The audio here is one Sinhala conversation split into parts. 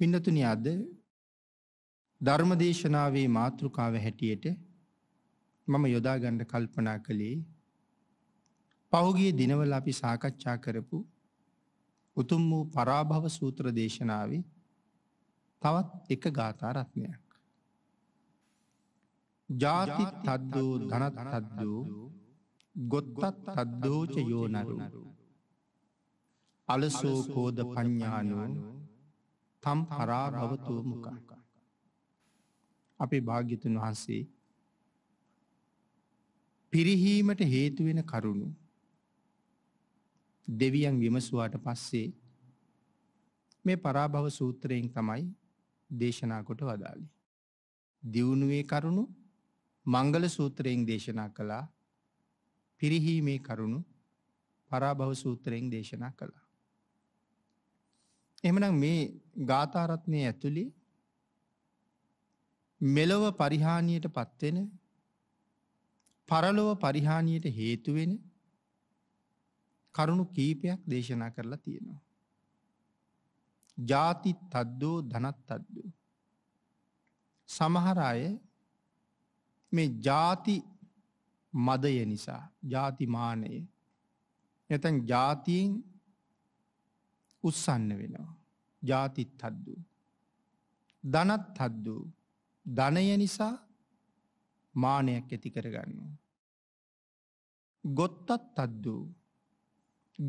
පින්නතුනි අද ධර්මදේශනාවේ මාතෘකාව හැටියට මම යොදා ගන්න කල්පනා කළේ පහුගිය දිනවල අපි සාකච්ඡා කරපු උතුම් වූ පරාභව සූත්‍ර දේශනාවේ තවත් එක ගාථා රත්නයක්. ජාති තද්දෝ ධනත් තද්දෝ ගොත්තත් තද්දෝච යෝනරු අලසෝ කෝද පඤ්ඤානෝ තම් පරා භවතුව මුකා. අපේ භාග්‍යතුන් වහන්සේ පිරිහීමට හේතුවෙන කරුණු දෙවියන් විමසුවාට පස්සේ මේ පරාභව සූත්‍රයෙන් තමයි දේශනා කොට වදාලි. දියුණුවේ කරුණු මංගල සූත්‍රයෙන් දේශනා කළා පිරිහීමේ කරුණු පරාභව සූත්‍රයෙන් දේශනා කළ. එහෙමනම් මේ ගාථාරත්නය ඇතුළි මෙලොව පරිහානියට පත්වෙන පරලොව පරිහානියට හේතුවෙන කරුණු කීපයක් දේශනා කරලා තියෙනවා. ජාති තද්දෝ ධනත් අද්දෝ. සමහර අය මේ ජාති මදය නිසා ජාතිමානය නැතැන් ජාතියෙන් උත්සන්න වෙනවා. ජාතිත් හද්දු. ධනත් හද්දු ධනය නිසා මානයක් ඇති කරගන්නවා. ගොත්තත් අද්දූ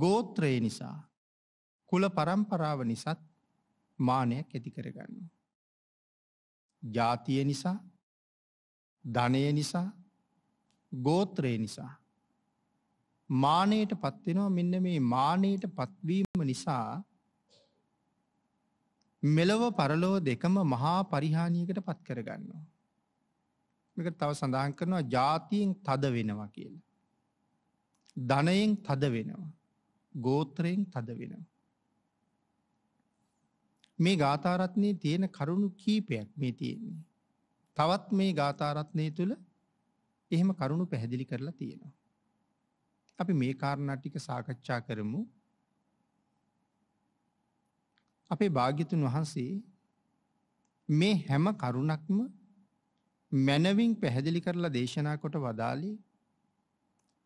ගෝත්‍රයේ නිසා කුල පරම්පරාව නිසාත් මානයක් ඇති කරගන්න. ජාතිය නිසා ධනය නිසා ගෝත්‍රය නිසා මානයට පත්වෙනවා මෙන්න මේ මානයට පත්වීම නිසා මෙලොව පරලෝ දෙකම මහා පරිහානියකට පත් කරගන්නවා. මේක තව සඳහන් කරනවා ජාතියෙන් තද වෙනවා කියල. ධනයෙන් තද වෙනවා. ගෝත්‍රයෙන් තද වෙනවා. මේ ගාතාරත්නය තියෙන කරුණු කීපයක් මේ තියෙන්නේ. තවත් මේ ගාතාරත්නය තුළ එහෙම කරුණු පැහැදිලි කරලා තියෙනවා. අපි මේ කාරණා ටික සාකච්ඡා කරමු. අපේ භාග්‍යතුන් වහන්සේ මේ හැම කරුණක්ම මනවින් පැහැදිලි කරලා දේශනා කොට වදාළේ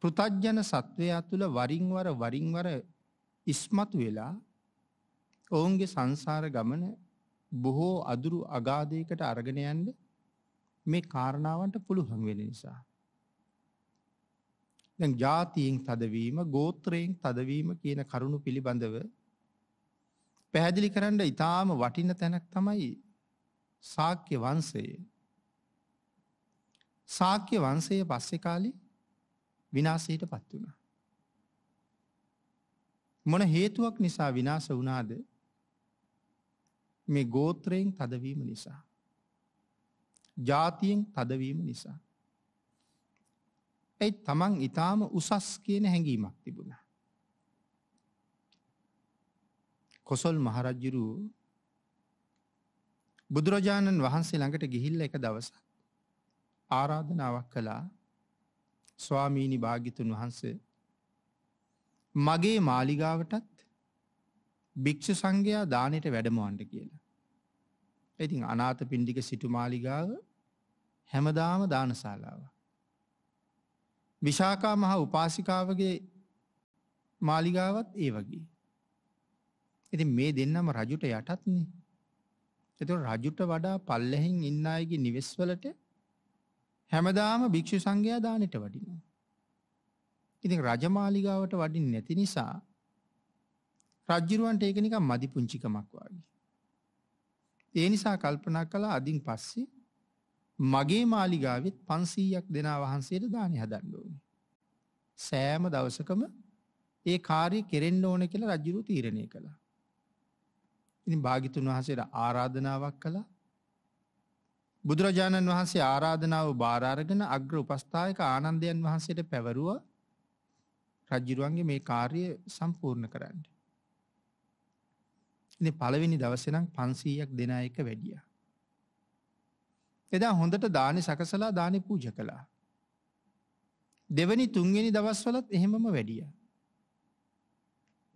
පෘතජන සත්වයා තුළ වරින් වර වරින් වර ඉස්මතු වෙලා ඔවුන්ගේ සංසාර ගමන බොහෝ අදුරු අගාධයකට අරගෙන යන්න මේ කාරණාවන්ට පුළුවන් වෙන නිසා දැන් ජාතියෙන් තදවීම ගෝත්‍රයෙන් තදවීම කියන කරුණු පිළිබඳව පැහැදිලි කරන්න ඉතාම වටින තැනක් තමයි සාක්‍ය වංසය. සාක්‍ය වංසය පස්සෙ කාලි විනාසයට පත් වුණ. මොන හේතුවක් නිසා විනාස වුණාද මේ ගෝත්‍රයෙන් තදවීම නිසා. ජාතියෙන් තදවීම නිසා. ඇයි තමන් ඉතාම උසස් කියන හැඟීමක් තිබුණා. කොසොල් මහරජ්ජුරු බුදුරජාණන් වහන්සේ ළඟට ගිහිල්ල එක දවස ආරාධනාවක් කළා ස්වාමීණි භාගිතුන් වහන්ස මගේ මාලිගාවටත් භික්‍ෂු සංඝයා දානයට වැඩමවන්ට කියලා. ඉතින් අනාත පින්ඩික සිටු මාලිගාව හැමදාම දානශාලාව. විශාකා මහා උපාසිකාවගේ මාලිගාවත් ඒ වගේ. ඉතින් මේ දෙන්නම රජුට යටත්නේ. එතකොට රජුට වඩා පල්ලෙහින් ඉන්න අයගේ නිවෙස් වලට හැමදාම භික්ෂු සංඝයා දානෙට වඩිනවා. ඉතින් රජමාලිගාවට වඩින්නේ නැති නිසා රජුරවන්ට ඒක නිකන් මදි පුංචිකමක් වගේ. ඒ නිසා කල්පනා කළා අදින් පස්සේ මගේ මාලිගාවෙත් 500ක් දෙනා වහන්සේට දානි හදන්න ඕනේ. සෑම දවසකම ඒ කාර්ය කෙරෙන්න ඕන කියලා රජුරු තීරණය කළා. ඉතින් භාගිතුන් වහන්සේට ආරාධනාවක් කළා. බුදුරජාණන් වහන්සේ ආරාධනාව බාරාරගෙන අග්‍ර උපස්ථායක ආනන්දයන් වහන්සේට පැවරුව රජ්ජිරුවන්ගේ මේ කාර්ය සම්පූර්ණ කරන්න. ඉතින් පළවෙනි දවසේ නම් 500ක් දෙන එක වැඩියා. එදා හොඳට දානි සකසලා දානි පූජා කළා. දෙවනි තුන්වෙනි දවස්වලත් එහෙමම වැඩිය.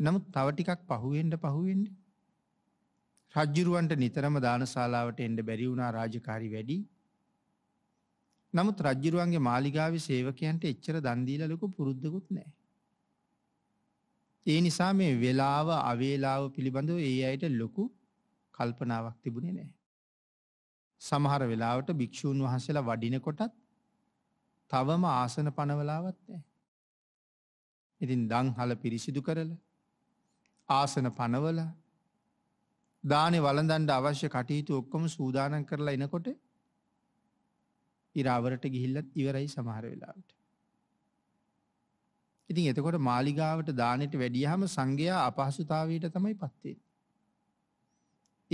නමුත් තව ටිකක් පහුවෙන්ට පහුවෙන්ට. රජ්ජුරුවන්ට නිතරම දානශාලාවට එන්ඩ බැරි වුණා රාජකාරි වැඩි. නමුත් රජ්ජුරුවන්ගේ මාලිගාව සේවකයන්ට එච්චර දන්දීල ලොකු පුරුද්ධකුත් නෑ. ඒ නිසා මේ වෙලාව අවේලාව පිළිබඳව ඒ අයට ලොකු කල්පනාවක් තිබුණේ නෑ. සමහර වෙලාවට භික්‍ෂූන් වහන්සේලා වඩිනකොටත් තවම ආසන පනවලාවත් නෑ. ඉතින් දංහල පිරිසිදු කරල ආසන පනවල දානෙ වලඳන්ඩ අවශ්‍ය කටයුතු ඔක්කොම සූදානන් කරලා එනකොට ඉරාවරට ගිහිල්ලත් ඉවරයි සමහර වෙලාවට. ඉතින් එතකොට මාලිගාවට දානට වැඩියහම සංඝයා අපහසුතාවයට තමයි පත්තේ.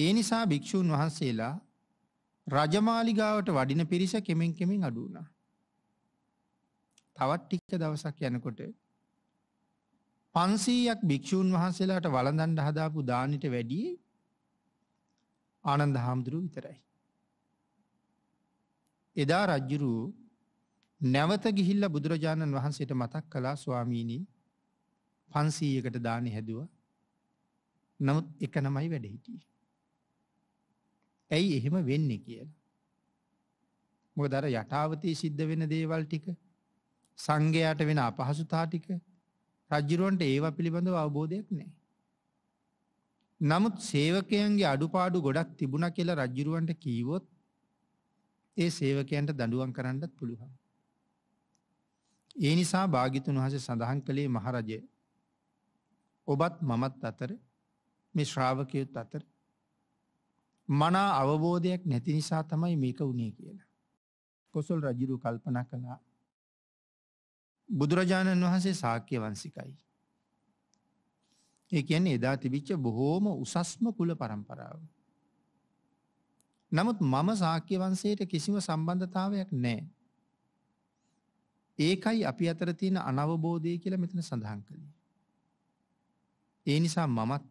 ඒ නිසා භික්‍ෂූන් වහන්සේලා රජමාලිගාවට වඩින පිරිස කෙමෙන් කෙමින් අඩුනා. තවත් ටික දවසක් යනකොට පන්සීයක් භික්‍ෂූන් වහන්සේලාට වළඳන්ඩ හදාපු දානට වැඩි ආනන්ද හාමුදුරුව විතරයි. එදා රජ්ජුරූ නැවත ගිහිල්ල බුදුරජාණන් වහන්සේට මතක් කලා ස්වාමීණී පන්සීයකට දානය හැදුව නමුත් එක නමයි වැඩහිටිය. ඇයි එහෙම වෙන්නේ කියලා. මො දර යටාවතය සිද්ධ වෙන දේවල් ටික සංඝයාට වෙන අපහසුතා ටික රජ්ජුරුවන්ට ඒවා පිළිබඳව අවබෝධයක් නෑ. නමුත් සේවකයන්ගේ අඩුපාඩු ගොඩක් තිබුණ කියලා රජ්ජුරුවන්ට කීවොත් ඒ සේවකයන්ට දඩුවන් කරන්නත් පුළුවන්. ඒ නිසා භාගිතුන් වහස සඳහන් කළේ මහරජය ඔබත් මමත් අතර මේ ශ්‍රාවකයුත් අතර මනා අවබෝධයක් නැති නිසා තමයි මේක වුණේ කියලා. කොසොල් රජිරු කල්පනා කළා බුදුරජාණන් වහන්සේ ශාක්‍ය වංසිකයි. ඒ කියන්නේ එදා තිබිච්ච බොහෝම උසස්ම කුල පරම්පරාව. නමුත් මම ශාක්‍ය වංශයට කිසිම සම්බන්ධතාවයක් නැහැ. ඒකයි අපි අතර තියෙන අනවබෝධය කියලා මෙතන සඳහන් කළේ. ඒ නිසා මමත්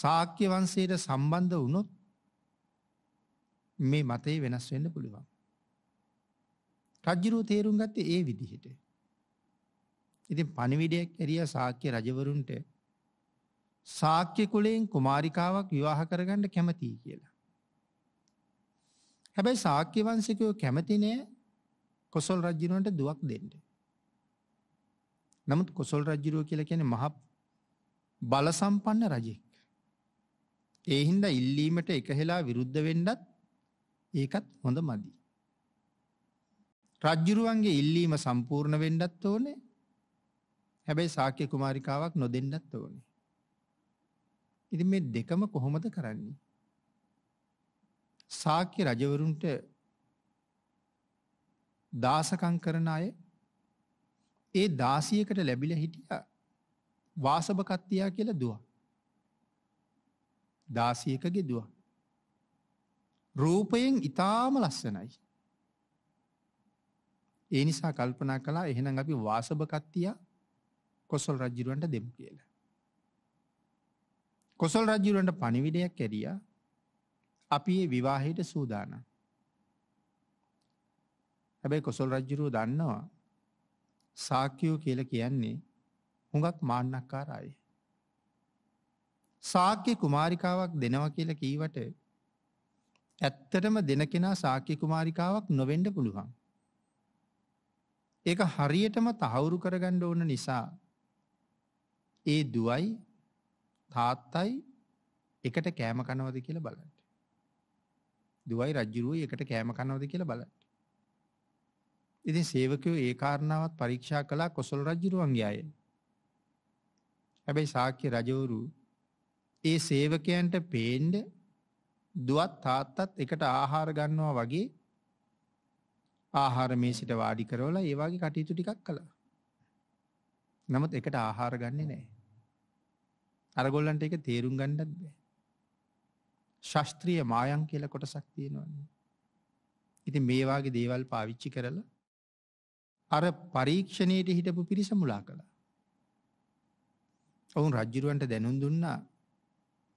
ශාක්‍ය වංශයට සම්බන්ධ වුණොත් මේ මතේ වෙනස් වෙන්න පුළුවන්. රජ්ජුරුව තේරුම් ගත්තේ ඒ විදිහට. ඉතින් පණිවිඩයක් ඇරියා ශාක්‍ය රජවරුන්ට ශාක්‍ය කුලයෙන් කුමාරිකාවක් විවාහ කරගන්න කැමතියි කියලා. හැබැයි ශාක්‍ය වංශිකයෝ කැමති නෑ කොසල් රජුණන්ට දුවක් දෙන්න. නමුත් කොසල් රජුරෝ කියලා කියන්නේ මහ බලසම්පන්න රජෙක්. ඒ හින්දා ඉල්ලීමට එකහෙලා විරුද්ධ වෙන්නත් ඒකත් හොඳ මදි. රජ්ජුරුවන්ගේ ඉල්ලීම සම්පූර්ණ වෙන්නත් ඕනේ. හැබැයි සාක්‍ය කුමාරිකාවක් නොදෙන්නත් ඕනේ. ඉතින් මේ දෙකම කොහොමද කරන්නේ? සාක්‍ය රජවරුන්ට දාසකම් කරන අය ඒ දාසියකට ලැබිලා හිටියා වාසභකත්තියා කියලා දුව. දාසියකගේ දුව. රූපයෙන් ඊටාම ලස්සනයි. ඒ නිසා කල්පනා කළා එහෙනම් අපි වාසභකත්තියා කොසල් රජ්ජිරුවන්ට දෙමු කියලා. කොසල් රජ්ජිරුවන්ට පණිවිඩයක් ඇරියා අපි ඒ විවාහයට සූදානම්. හැබැයි කොසල් රජ්ජිරුව දන්නවා සාක්‍යයෝ කියලා කියන්නේ හුඟක් මාන්නක්කාර අය. සාක්‍ය කුමාරිකාවක් දෙනවා කියලා කීවට ඇත්තටම දෙන කෙනා සාක්‍ය කුමාරිකාවක් නොවෙන්න පුළුවන්. ඒක හරියටම තහවුරු කරගන්න ඕන නිසා ඒ දුවයි තාත්තයි එකට කෑම කනවද කියලා බලන්න. දුවයි රජ්ජුරුවයි එකට කෑම කනවද කියලා බලන්න. ඉතින් සේවකයෝ ඒ කාරණාවත් පරීක්ෂා කළා කොසල් රජ්ජුරුවන්ගේ අය. හැබැයි ශාක්‍ය රජවරු ඒ සේවකයන්ට පේන්න දුවත් තාත්තත් එකට ආහාර ගන්නවා වගේ ආහාර මේසිට වාඩි කරවලා ඒ වගේ කටයුතු ටිකක් කළා. නමුත් එකට ආහාර ගන්නේ නැහැ. අරගොල්ලන්ට එක තේරුම් ගණ්ඩත් බෑ. ශස්ත්‍රීය මායන් කියල කොටසක් තියෙනවන්නේ. ඉති මේවාගේ දේවල් පාවිච්චි කරලා අර පරීක්ෂණයට හිටපු පිරිස මුලා කළා. ඔවුන් රජ්ජිරුවන්ට දැනුම් දුන්නා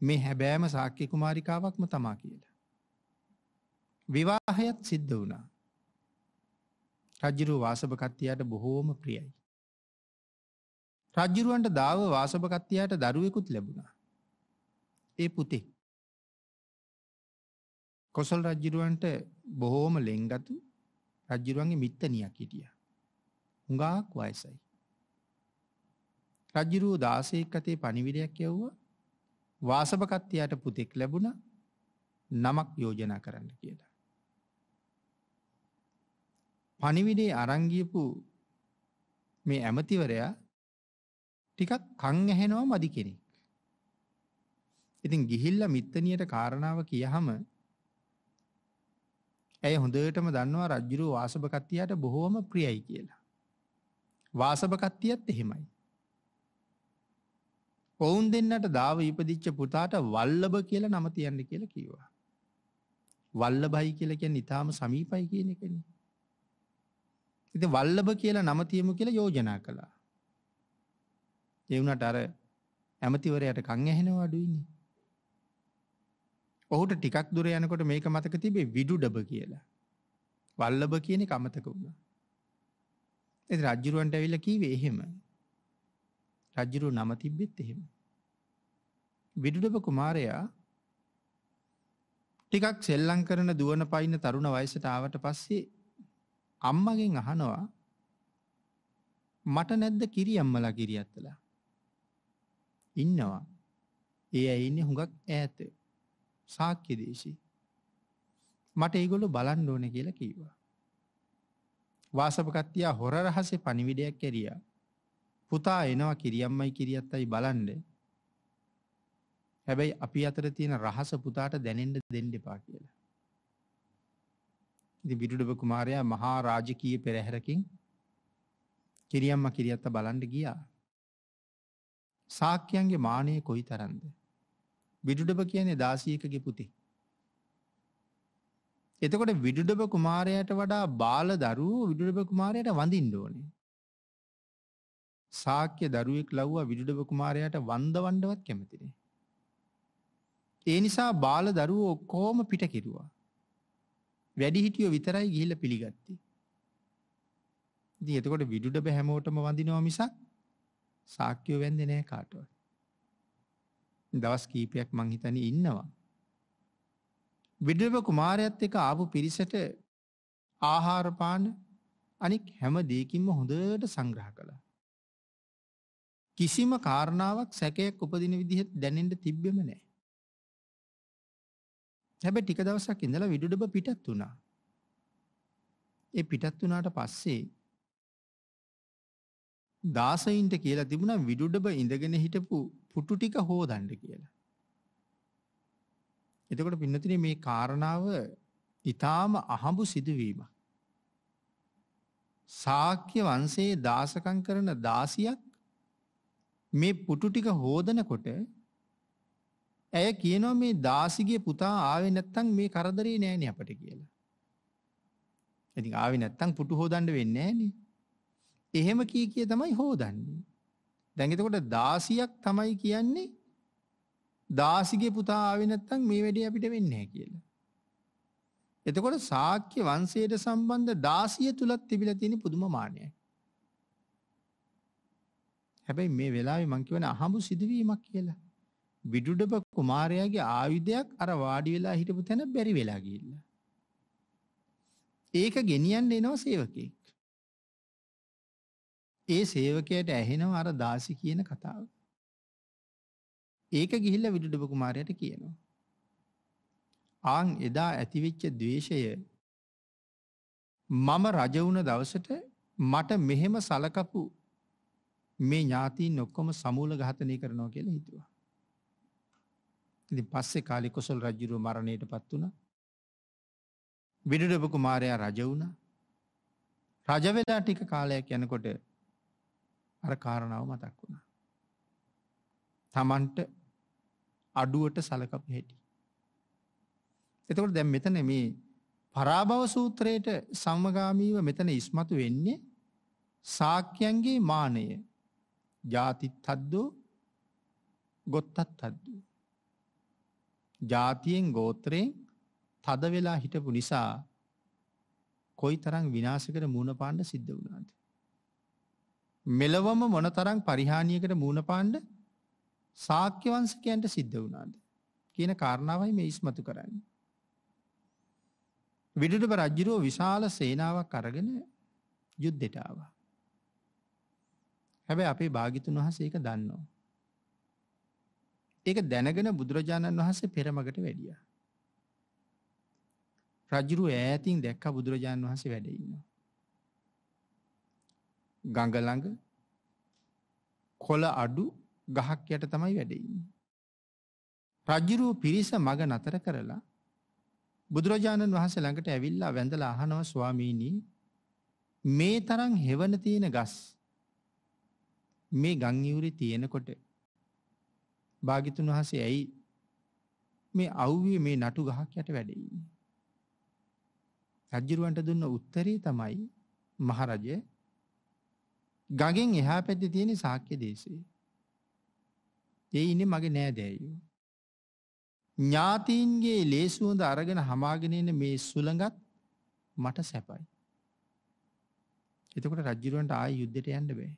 මේ හැබෑම සාක්‍ය කුමාරිකාවක්ම තමා කියලා. විවාහයත් සිද්ධ වුණා. රජ්ජිරු වාසභකත්තියට බොහෝම ප්‍රියයි. රජ්ජුරුවන්ට දාව වාසභකත්තියාට දරුවෙකුත් ලැබුණා. ඒ පුතේ. කොසල් රජ්ජිරුවන්ට බොහෝම ලෙංගතු රජ්ජිරුවන්ගේ මිත්තනියක් හිටිය. හුඟාක් වයසයි. රජ්ජිරුව දාසයෙක් අතේ පනිවිඩයක් යව්ව වාසභකත්තියාට පුතෙක් ලැබුණ නමක් යෝජනා කරන්න කියලා. පනිවිඩේ අරංගියපු මේ ඇමතිවරයා ටිකක් කන් ඇහෙනවා මදි කෙනෙක්. ඉතින් ගිහිල්ලා මිත්තනියට කාරණාව කියහම ඇය හොඳටම දන්නවා රජ්ජුරුව වාසභකත්තියට බොහෝම ප්‍රියයි කියලා. වාසභකත්තියත් එහෙමයි. ඔවුන් දෙන්නට දාව ඉපදිච්ච පුතාට වල්ලභ කියලා නම තියන්න කියලා කිව්වා. වල්ලභයි කියලා කියන්නේ ඊටාම සමීපයි කියන එකනේ. ඉතින් වල්ලභ කියලා නම තියමු කියලා යෝජනා කළා. ඒ වුණාට අර ඇමතිවරයාට කන් ඇහෙනව අඩුයිනේ. ඔහුට ටිකක් දුර යනකොට මේක මතක තිබේ විදුඩබ කියලා. වල්ලබ කියන එක අමතක වුණා. ඒත් රජුරවන්ට ඇවිල්ලා කිව්වේ එහෙම. රජුරු නම තිබ්බෙත් එහෙම. විදුඩබ කුමාරයා ටිකක් සෙල්ලම් කරන දුවන පයින්න තරුණ වයසට ආවට පස්සේ අම්මගෙන් අහනවා මට නැද්ද කිරි අම්මලා කිරි අත්තලා ඉන්නවා. ඒ ඇයි ඉන්නේ හුඟක් ඈත. සාක්‍ය දේශේ. මට ඒගොල්ලෝ බලන්න ඕනේ කියලා කිව්වා. වාසපකත්තියා හොර රහසේ පණිවිඩයක් ඇරියා. පුතා එනවා කිරියම්මයි කිරියත්තයි බලන්න. හැබැයි අපි අතර තියෙන රහස පුතාට දැනෙන්න දෙන්න එපා කියලා. ඉතින් විදුඩබ කුමාරයා මහා රාජකීය පෙරහැරකින් කිරියම්මා කිරියත්තා බලන්න ගියා. සාක්‍යයන්ගේ මානය කොයි තරන්ද. විඩුඩබ කියන්නේ දාසීකගේ පුති. එතකොට විඩුඩබ කුමාරයට වඩා බාල දරුවෝ විඩුඩබ කුමාරයට වඳින්න ඕනේ. සාක්‍ය දරුවෙක් ලව්වා විඩුඩබ කුමාරයට වන්දවන්නවත් කැමතිනේ. ඒ නිසා බාල දරුවෝ ඔක්කොම පිට කිරුවා. වැඩිහිටියෝ විතරයි ගිහිල්ලා පිළිගත්තේ. ඉතින් එතකොට විඩුඩබ හැමෝටම වඳිනවා මිසක් සාක්‍යයෝ වැන්දි නෑ කාටව. දවස් කීපයක් මංහිතන ඉන්නවා. විඩල්ව කුමාරයත් එක ආපු පිරිසට ආහාරපාන අනික් හැම දේකින්ම හොඳට සංග්‍රහ කළ. කිසිම කාරණාවක් සැකයක් උපදින විදිහත් දැනෙන්ට තිබ්බෙම නෑ. හැබ ටික දවසක් ඉඳලා විඩුඩබ පිටත් වුණා. ඒ පිටත් වනාට පස්සේ දාසයින්ට කියලා තිබුණා විදුඩබ ඉඳගෙන හිටපු පුටු ටික හොදන්න කියලා. එතකොට පින්නතිනේ මේ කාරණාව ඊටාම අහඹු සිදුවීමක්. ශාක්‍ය වංශයේ දාසකම් කරන දාසියක් මේ පුටු ටික හොදනකොට ඇය කියනවා මේ දාසිගේ පුතා ආවේ නැත්තම් මේ කරදරේ නෑනේ අපට කියලා. ඉතින් ආවේ නැත්තම් පුටු හොදන්න වෙන්නේ නෑනේ. එහෙම කී කිය තමයි හෝදන්නේ. දැන් එතකොට 16ක් තමයි කියන්නේ දාසිගේ පුතා ආවේ නැත්නම් මේ වැඩේ අපිට වෙන්නේ නැහැ කියලා. එතකොට ශාක්‍ය වංශයට සම්බන්ධ 16 තුලක් තිබිලා තියෙන පුදුම මානයයි. හැබැයි මේ වෙලාවේ මං කියවන අහඹු සිදුවීමක් කියලා. විදුඩබ කුමාරයාගේ ආයුධයක් අර වාඩි වෙලා හිටපු තැන බැරි වෙලා ගිහිල්ලා. ඒක ගෙනියන්න එනවා සේවකෙක්. ඒ සේවකයට ඇහෙනවා අර දාසි කියන කතාව. ඒක ගිහිල්ල විඩුඩුබ කුමාරයට කියනවා. ආං එදා ඇතිවෙච්ච දවේශය මම රජවුන දවසට මට මෙහෙම සලකපු මේ ඥාතිී නොක්කොම සමූල ඝාතනය කරනවා කියලා හිතුවා. ඉති පස්සෙ කාලි කොසල් රජ්ජුරු මරණයට පත් වුණ විඩුඩබ කුමාරයා රජවුණ රජවෙලා ටික කාලයක් යනකොට අර කාරණාව මතක් වුණා. තමන්ට අඩුවට සලකපු හැටි. එතකොට දැන් මෙතන මේ පරාභව සූත්‍රයට සමගාමීව මෙතන ඉස්මතු වෙන්නේ සාක්‍යයන්ගේ මානය ජාතිත් හද්දෝ ගොත්තත් හද්ද. ජාතියෙන් ගෝත්‍රයෙන් තද වෙලා හිටපු නිසා කොයි තරං විනාසකට මුණ පාණ්ඩ සිද්ධ වුණාද. මෙලවම මොනතරම් පරිහානියකට මූණ පාන්න ශාක්‍ය වංශිකයන්ට සිද්ධ වුණාද කියන කාරණාවයි මේ ඉස්මතු කරන්නේ. විදුඩබ රජුරෝ විශාල සේනාවක් අරගෙන යුද්ධෙට ආවා. හැබැයි අපේ භාග්‍යතුන් වහන්සේ ඒක දන්නවා. ඒක දැනගෙන බුදුරජාණන් වහන්සේ පෙරමකට වැඩියා. රජුරු ඈතින් දැක්ක බුදුරජාණන් වහන්සේ වැඩ ඉන්නවා. ගඟ ළඟ කොළ අඩු ගහක් යට තමයි වැඩ ඉන්නේ. රජුරෝ පිරිස මග නතර කරලා බුදුරජාණන් වහන්සේ ළඟට ඇවිල්ලා වැඳලා අහනවා ස්වාමීනි මේ තරම් හෙවණ තියෙන ගස් මේ ගම් ඉවුරේ තියෙනකොට භාගිතුන් වහන්සේ ඇයි මේ අවුවේ මේ නටු ගහක් යට වැඩ ඉන්නේ? රජුරවන්ට දුන්න උත්තරේ තමයි මහරජේ ගගෙන් එහා පැත්තේ තියෙන සාක්‍ය දේශේ. ඒ ඉන්නේ මගේ නෑදෑයෝ. ඥාතීන්ගේ ලේසුවඳ අරගෙන හමාගෙන එන මේ සුළඟත් මට සැපයි. එතකොට රජ්ජුරුවන්ට ආය යුද්ධයට යන්න බෑ.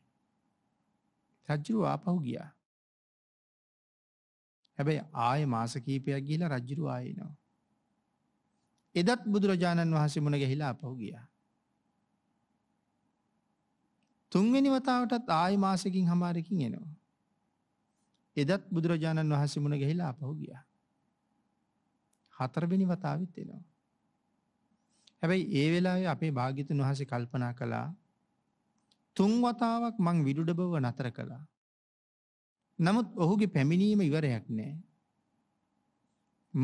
රජ්ජුරුව ආපහු ගියා. හැබැයි ආය මාස කීපයක් ගිහිලා රජ්ජුරුව ආයෙනවා. එදත් බුදුරජාණන් වහන්සේ මුණ ගැහිලා ආපහු ගියා. තුන්වෙනි වතාවටත් ආය මාසකින් හමාරකින් එනවා. එදත් බුදුරජාණන් වහන්සේ මුණ ගිහිලා ආපහු ගියා. හතරවෙනි වතාවෙත් එනවා. හැබැයි ඒ වෙලාවේ අපේ භාග්‍යතුන් වහන්සේ කල්පනා කළා තුන් වතාවක් මං විදුඩ බව නතර කළා. නමුත් ඔහුගේ පැමිණීම ඉවරයක් නෑ.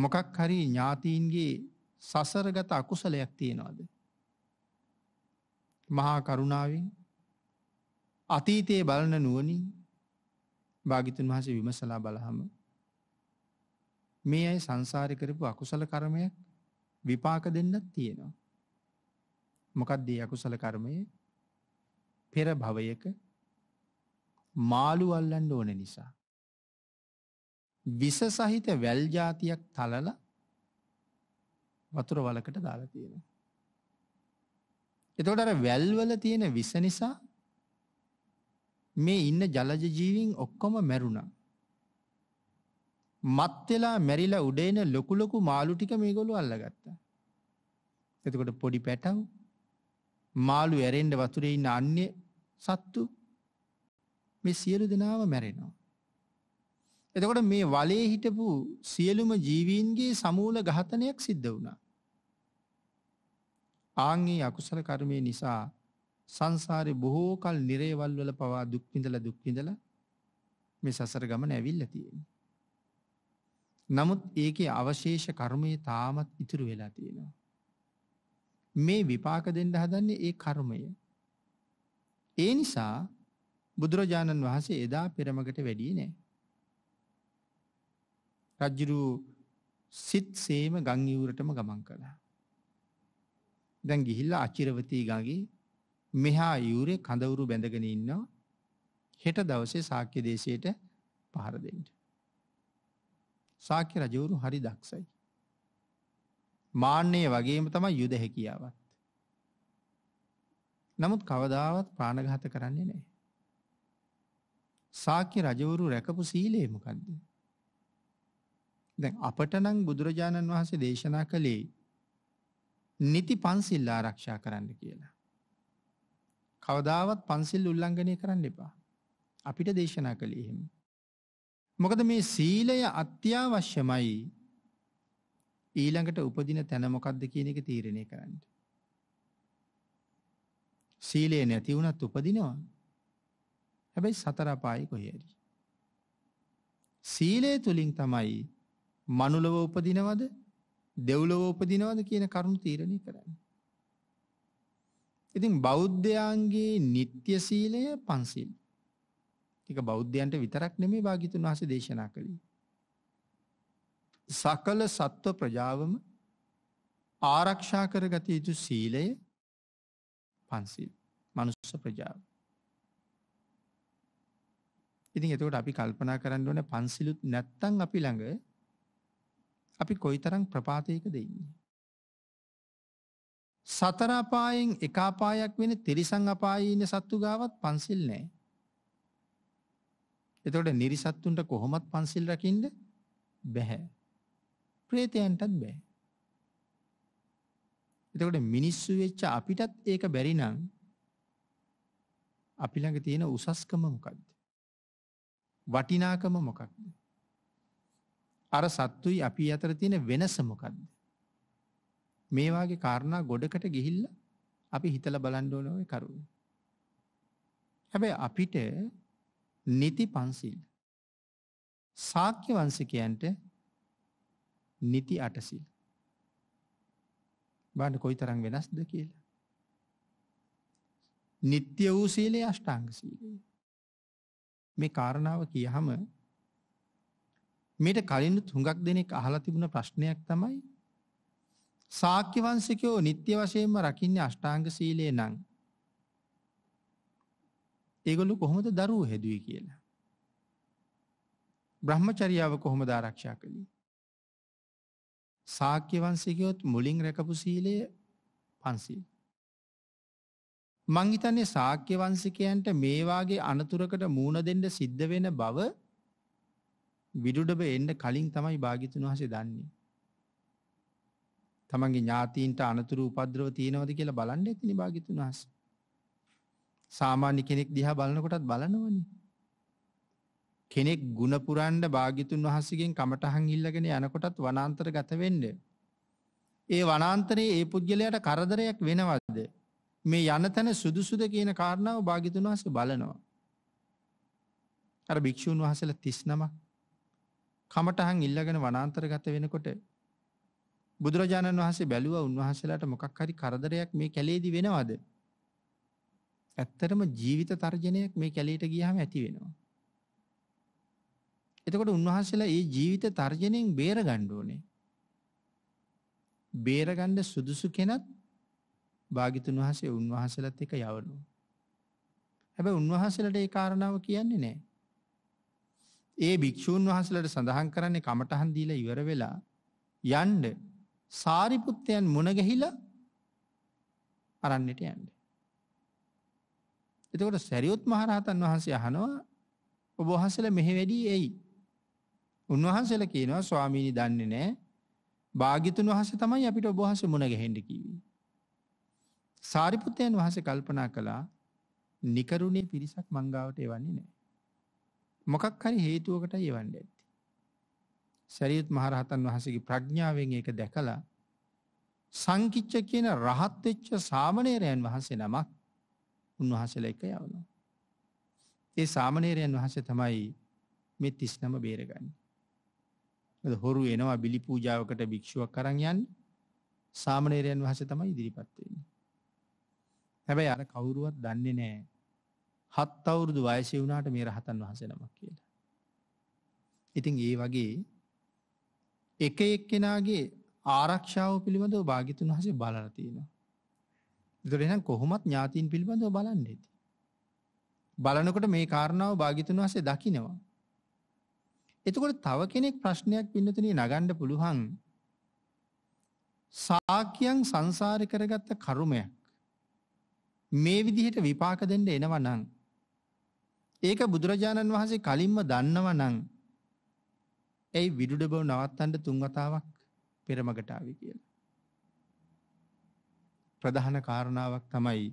මොකක් හරි ඥාතීන්ගේ සසරගත අකුසලයක් තියෙනවාද. මහා කරුණාවෙන් අතීතයේ බලන නුවනින් භාගිතුන් වහස විමසලා බලහම මේ අයි සංසාරි කරපු අකුසල කරමයක් විපාක දෙන්නත් තියෙනවා. මොකක්දී අකුසල කර්මය පෙර භවයක මාළු අල්ලන්න ඕන නිසා. විස සහිත වැල්ජාතියක් තලල වතුර වලකට දාලා තියෙන. එතකොට අර වැල්වල තියෙන විස නිසා මේ ඉන්න ජලජ ජීවීන් ඔක්කොම මැරුණා. මත් වෙලා මැරිලා උඩ එන ලොකු ලොකු මාළු ටික මේගොල්ලෝ අල්ලගත්තා. එතකොට පොඩි පැටව් මාළු ඇරෙන්න වතුරේ ඉන්න අන්‍ය සත්තු මේ සියලු දෙනාව මැරෙනවා. එතකොට මේ වලේ හිටපු සියලුම ජීවීන්ගේ සමූල ඝාතනයක් සිද්ධ වුණා. ආන්ගේ අකුසල කර්මය නිසා සංසාරේ බොහෝ කල් නිරේවල් වල පවා දුක් විඳලා දුක් විඳලා මේ සසර ගමන ඇවිල්ලා තියෙනවා. නමුත් ඒකේ අවශේෂ කර්මය තාමත් ඉතුරු වෙලා තියෙනවා. මේ විපාක දෙන්න හදන්නේ ඒ කර්මය. ඒ නිසා බුදුරජාණන් වහන්සේ එදා පෙරමකට වැඩියේ නෑ. රජ්ජුරු සිත් සේම ගංගිවුරටම ගමන් කළා. දැන් ගිහිල්ලා අචිරවතී ගගේ මෙහා යුරේ කඳවුරු බැඳගෙන ඉන්නවා හෙට දවසේ සාක්‍ය දේශයට පහර දෙන්න. සාක්‍ය රජවරු හරි දක්ෂයි. මාන්‍යය වගේම තමයි යුද හැකියාවත්. නමුත් කවදාවත් ප්‍රාණඝාත කරන්නේ නෑ. සාක්‍ය රජවරු රැකපු සීලය මොකක්ද? දැන් අපට නම් බුදුරජාණන් වහන්සේ දේශනා කළේ නිති පන්සිල් ආරක්ෂා කරන්න කියලා. කවදාවත් පන්සිල් උල්ලංඝනය කරන්න එපා. අපිට දේශනා කළේ එහෙම. මොකද මේ සීලය අත්‍යවශ්‍යමයි. ඊළඟට උපදින තැන මොකද්ද කියන එක තීරණය කරන්න. සීලය නැති වුණත් උපදිනවා. හැබැයි සතර අපායි කොහේරි. සීලය තුලින් තමයි මනුලව උපදිනවද දෙව්ලොව උපදිනවද කියන කරුණු තීරණය කරන්නේ. ඉතින් බෞද්ධයන්ගේ නিত্য සීලය පන්සිල්. ඒක බෞද්ධයන්ට විතරක් නෙමෙයි වාගිතුන් වහන්සේ දේශනා කළේ. සකල සත්ව ප්‍රජාවම ආරක්ෂා කරගත යුතු සීලය පන්සිල්. මනුස්ස ප්‍රජාව. ඉතින් එතකොට අපි කල්පනා කරන්න ඕනේ පන්සිලුත් නැත්තම් අපි ළඟ අපි කොයිතරම් ප්‍රපාතයකද ඉන්නේ? සතර අපායෙන් එක අපායක් වෙන තිරිසන් අපායේ ඉන්න සත්තු ගාවත් පන්සිල් නැහැ. එතකොට නිරිසත්තුන්ට කොහොමත් පන්සිල් රකින්න බැහැ. ප්‍රේතයන්ටත් බැහැ. එතකොට මිනිස්සු වෙච්ච අපිටත් ඒක බැරි නම් අපි ළඟ තියෙන උසස්කම මොකක්ද? වටිනාකම මොකක්ද? අර සත්තුයි අපි අතර තියෙන වෙනස මොකක්ද? මේ වාගේ කාරණා ගොඩකට ගිහිල්ලා අපි හිතලා බලන්න ඕන ওই කරුණ. හැබැයි අපිට නිති පන්සිල් ශාක්‍ය වංශිකයන්ට නිති අටසිල් බලන්න කොයිතරම් වෙනස්ද කියලා. නিত্য වූ සීලය අෂ්ටාංග සීලය. මේ කාරණාව කියහම මේට කලින් හුඟක් දෙනෙක් අහලා තිබුණ ප්‍රශ්නයක් තමයි සාක්‍ය වංශිකයෝ නිත්‍ය වශයෙන්ම රකින්නේ අෂ්ටාංග සීලය නම් ඒගොල්ලෝ කොහොමද දරුවෝ හැදුවේ කියලා. බ්‍රහ්මචර්යාව කොහොමද ආරක්ෂා කළේ? සාක්‍ය වංශිකයොත් මුලින් රැකපු සීලය පන්සිල්. මං හිතන්නේ සාක්‍ය වංශිකයන්ට මේ වාගේ අනතුරකට මූණ දෙන්න සිද්ධ වෙන බව විදුඩබ එන්න කලින් තමයි භාග්‍යතුන් වහන්සේ දන්නේ. තමන්ගේ ඥාතීන්ට අනතුරු උපද්‍රව තියෙනවද කියලා බලන්න ඇතිනි භාගිතුන් වහස. සාමාන්‍ය කෙනෙක් දිහා බලනකොටත් බලනවනි. කෙනෙක් ගුණපුරන්ඩ භාගිතුන් වහසගෙන් කමටහන් ඉල්ලගෙන යනකොටත් වනාන්තර ගත වෙන්ඩ. ඒ වනාන්තරයේ ඒ පුද්ගලයට කරදරයක් වෙනවද. මේ යන තැන සුදුසුද කියන කාරණාව භාගිතුන් වහස බලනවා. අර භික්‍ෂූන් වහසල තිස්නමක් කමටහන් ඉල්ලගෙන වනාන්තර ගත වෙනකොට බුදුරජාණන් වහන්සේ බැලුවා උන්වහන්සේලාට මොකක් හරි කරදරයක් මේ කැලේදී වෙනවද? ඇත්තටම ජීවිත තර්ජනයක් මේ කැලේට ගියාම ඇති වෙනවා. එතකොට උන්වහන්සේලා මේ ජීවිත තර්ජනයෙන් බේරගන්න ඕනේ. බේරගන්න සුදුසු කෙනත් භාගිතුන් වහන්සේ උන්වහන්සේලාත් එක්ක යවනවා. හැබැයි උන්වහන්සේලාට ඒ කාරණාව කියන්නේ නැහැ. ඒ භික්ෂූන් වහන්සේලාට සඳහන් කරන්නේ කමඨහන් දීලා ඉවර වෙලා යන්න සාරිපුත්තයන් මුණගැහිලා අරන්නට යන්න. එතකොට සැරියුත් මහරහතන් වහන්සේ අහනවා ඔබ වහන්සේලා මෙහෙ වැඩි එයි. උන්වහන්සේලා කියනවා ස්වාමීනි දන්නේ නැහැ. භාග්‍යතුන් වහන්සේ තමයි අපිට ඔබ වහන්සේ මුණ ගැහෙන්න කිව්වේ. සාරිපුත්තයන් වහන්සේ කල්පනා කළා නිකරුණේ පිරිසක් මංගාවට එවන්නේ නැහැ. මොකක් හරි හේතුවකටයි එවන්නේ. සැරියුත් මහරහතන් වහසගේ ප්‍රඥාවෙන් ඒක දැකලා සංකිච්ච කියන රහත්වෙච්ච සාමනේරයන් වහන්සේ නමක් උන්වහසල එක යවනවා. ඒ සාමනේරයන් වහස තමයි මෙ තිස්නම බේරගන්න. හොරු එනවා බිලි පූජාවකට භික්ෂුවක් කරන් යන් සාමනේරයන් වහස තමයි ඉදිරිපත්වවෙන්නේ. හැබැයි අර කවුරුවත් දන්නේ නෑ හත් අවුරුදු වයසය වුණට මේ රහතන් වහසනමක් කියලා. ඉතින් ඒ වගේ එක එක්කෙනාගේ ආරක්ෂාව පිළිබඳව භාගිතුන් වහන්සේ බලලා තියෙනවා. ඒතර එහෙනම් කොහොමත් ඥාතීන් පිළිබඳව බලන්නේ. බලනකොට මේ කාරණාව භාගිතුන් වහන්සේ දකිනවා. එතකොට තව කෙනෙක් ප්‍රශ්නයක් පින්නතුණී නගන්න පුළුවන්. සාක්‍යයන් සංසාරේ කරගත්ත කර්මයක් මේ විදිහට විපාක දෙන්න එනවා නම් ඒක බුදුරජාණන් වහන්සේ කලින්ම දන්නවා නම් ඇයි විඩුඩ බව නවත්තන්ට තුන් වතාවක් පෙරමගට ආවි කියලා. ප්‍රධාන කාරණාවක් තමයි